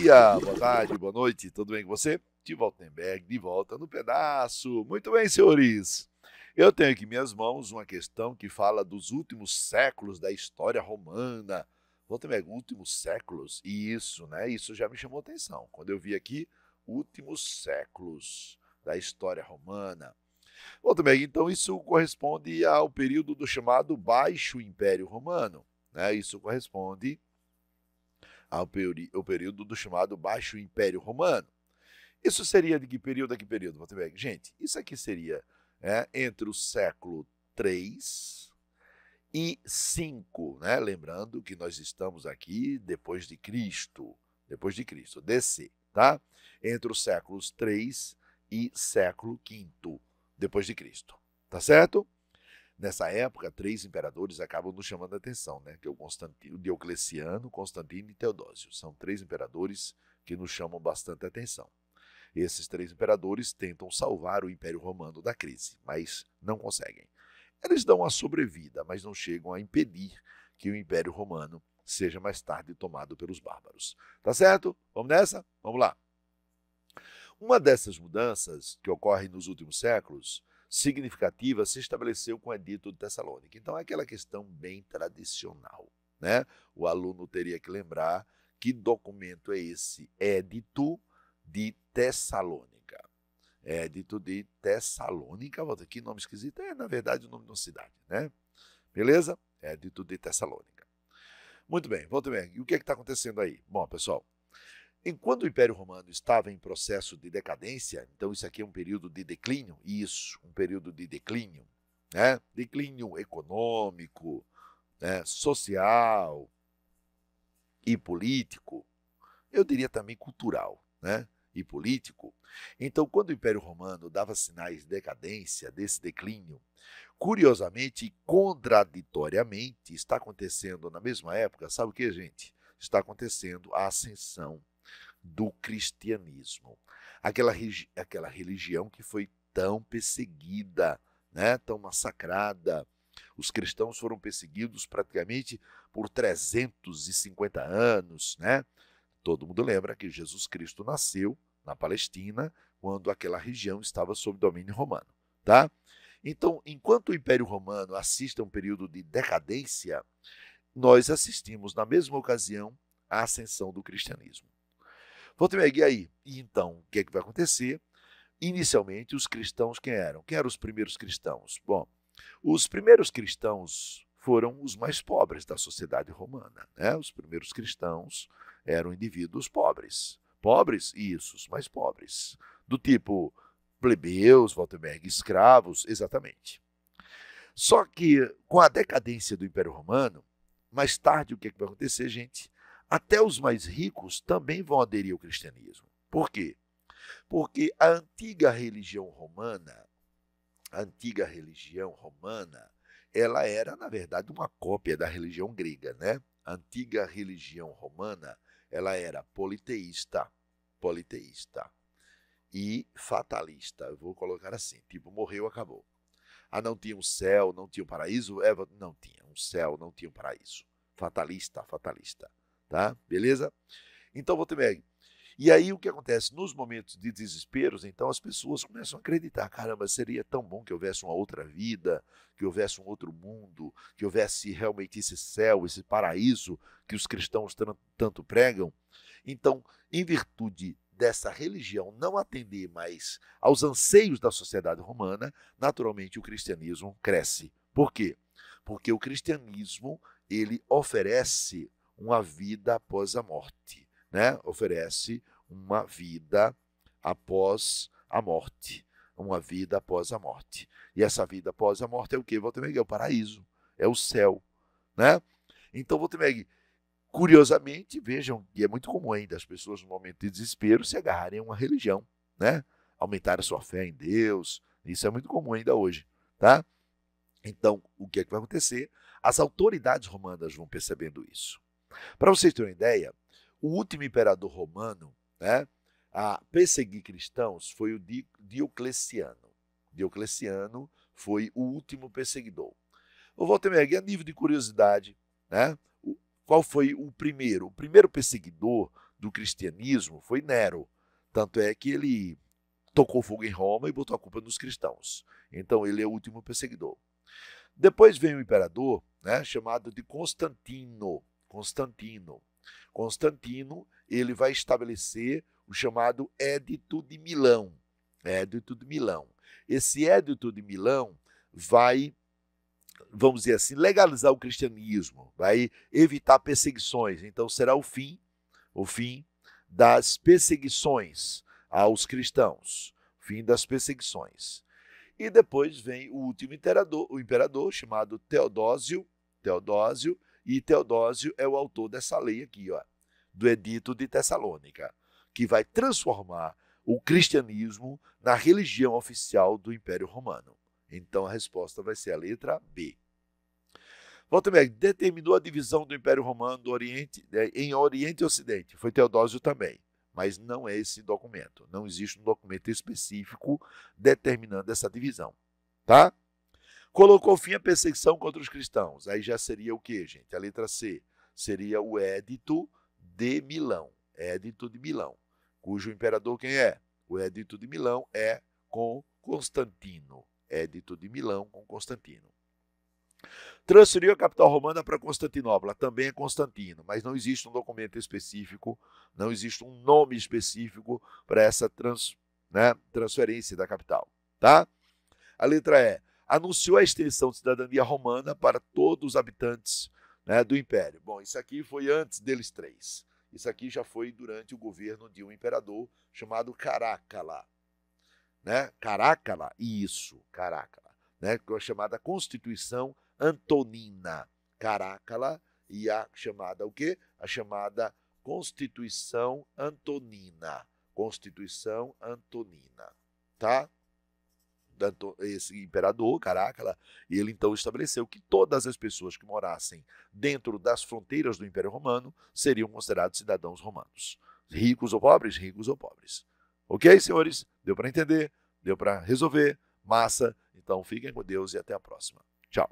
dia, boa tarde, boa noite, tudo bem com você? De Waltenberg, de volta no pedaço. Muito bem, senhores. Eu tenho aqui em minhas mãos uma questão que fala dos últimos séculos da história romana. Waltenberg, últimos séculos? E isso, né? Isso já me chamou atenção. Quando eu vi aqui, últimos séculos da história romana. Waltenberg, então isso corresponde ao período do chamado Baixo Império Romano. Né? Isso corresponde ao peri o período do chamado Baixo Império Romano. Isso seria de que período a que período, Valtenberg? Gente, isso aqui seria é, entre o século 3 e 5, né? Lembrando que nós estamos aqui depois de Cristo, depois de Cristo, DC, tá? Entre os séculos 3 e século V, depois de Cristo, tá certo? Nessa época, três imperadores acabam nos chamando a atenção, né? Que é o, Constantino, o Diocleciano, Constantino e Teodósio. São três imperadores que nos chamam bastante atenção. Esses três imperadores tentam salvar o Império Romano da crise, mas não conseguem. Eles dão a sobrevida, mas não chegam a impedir que o Império Romano seja mais tarde tomado pelos bárbaros. Tá certo? Vamos nessa? Vamos lá. Uma dessas mudanças que ocorre nos últimos séculos significativa se estabeleceu com o Edito de Tessalônica. Então, é aquela questão bem tradicional. Né? O aluno teria que lembrar que documento é esse Edito de Tessalônica. Edito de Tessalônica, volta aqui, nome esquisito, é na verdade o nome de uma cidade, né? Beleza? Edito de Tessalônica. Muito bem, volta bem. E o que é está acontecendo aí? Bom, pessoal, Enquanto o Império Romano estava em processo de decadência, então isso aqui é um período de declínio, isso, um período de declínio, né? declínio econômico, né? social e político, eu diria também cultural né? e político. Então, quando o Império Romano dava sinais de decadência, desse declínio, curiosamente e contraditoriamente, está acontecendo na mesma época, sabe o que, gente? Está acontecendo a ascensão do cristianismo. Aquela, aquela religião que foi tão perseguida, né, tão massacrada. Os cristãos foram perseguidos praticamente por 350 anos. Né? Todo mundo lembra que Jesus Cristo nasceu na Palestina, quando aquela região estava sob domínio romano. Tá? Então, enquanto o Império Romano assiste a um período de decadência, nós assistimos, na mesma ocasião, à ascensão do cristianismo. Volta e e aí? E então, o que é que vai acontecer? Inicialmente, os cristãos quem eram? Quem eram os primeiros cristãos? Bom, os primeiros cristãos foram os mais pobres da sociedade romana. Né? Os primeiros cristãos eram indivíduos pobres. Pobres? Isso, os mais pobres. Do tipo plebeus, Waltenberg, escravos, exatamente. Só que com a decadência do Império Romano, mais tarde o que, é que vai acontecer, gente? até os mais ricos também vão aderir ao cristianismo. Por quê? Porque a antiga religião romana, a antiga religião romana, ela era, na verdade, uma cópia da religião grega, né? A antiga religião romana, ela era politeísta, politeísta e fatalista. Eu vou colocar assim, tipo, morreu, acabou. Ah, não tinha um céu, não tinha um paraíso? Eva, é, não tinha um céu, não tinha um paraíso. Fatalista, fatalista tá? Beleza? Então, vou Voltemeg. E aí o que acontece? Nos momentos de desesperos, então as pessoas começam a acreditar: caramba, seria tão bom que houvesse uma outra vida, que houvesse um outro mundo, que houvesse realmente esse céu, esse paraíso que os cristãos tanto pregam. Então, em virtude dessa religião não atender mais aos anseios da sociedade romana, naturalmente o cristianismo cresce. Por quê? Porque o cristianismo ele oferece uma vida após a morte, né? Oferece uma vida após a morte, uma vida após a morte. E essa vida após a morte é o que? Voltemeg é o paraíso, é o céu, né? Então Voltemeg, curiosamente, vejam, e é muito comum ainda as pessoas no momento de desespero se agarrarem a uma religião, né? Aumentar a sua fé em Deus, isso é muito comum ainda hoje, tá? Então, o que é que vai acontecer? As autoridades romanas vão percebendo isso. Para vocês terem uma ideia, o último imperador romano né, a perseguir cristãos foi o Diocleciano. Diocleciano foi o último perseguidor. Eu Walter a a nível de curiosidade, né? Qual foi o primeiro? O primeiro perseguidor do cristianismo foi Nero. Tanto é que ele tocou fogo em Roma e botou a culpa nos cristãos. Então ele é o último perseguidor. Depois vem o imperador, né, chamado de Constantino. Constantino. Constantino, ele vai estabelecer o chamado Édito de Milão. Édito de Milão. Esse Édito de Milão vai, vamos dizer assim, legalizar o cristianismo, vai evitar perseguições. Então será o fim, o fim das perseguições aos cristãos, fim das perseguições. E depois vem o último imperador, o imperador chamado Teodósio, Teodósio, e Teodósio é o autor dessa lei aqui, ó, do Edito de Tessalônica, que vai transformar o cristianismo na religião oficial do Império Romano. Então a resposta vai ser a letra B. Gutenberg determinou a divisão do Império Romano do Oriente, é, em Oriente e Ocidente. Foi Teodósio também, mas não é esse documento. Não existe um documento específico determinando essa divisão, tá? Colocou fim à perseguição contra os cristãos. Aí já seria o que, gente? A letra C seria o Édito de Milão. Édito de Milão, cujo imperador quem é? O Édito de Milão é com Constantino. Édito de Milão com Constantino. Transferiu a capital romana para Constantinopla, também é Constantino, mas não existe um documento específico, não existe um nome específico para essa trans, né, transferência da capital, tá? A letra E anunciou a extensão de cidadania romana para todos os habitantes né, do império. Bom, isso aqui foi antes deles três. Isso aqui já foi durante o governo de um imperador chamado Caracalla. Né? Caracalla, isso, Caracalla, né? que a é chamada Constituição Antonina. Caracalla e a chamada o quê? A chamada Constituição Antonina. Constituição Antonina, tá? esse imperador, caraca, ele então estabeleceu que todas as pessoas que morassem dentro das fronteiras do Império Romano seriam considerados cidadãos romanos. Ricos ou pobres? Ricos ou pobres. Ok, senhores? Deu para entender? Deu para resolver? Massa! Então fiquem com Deus e até a próxima. Tchau!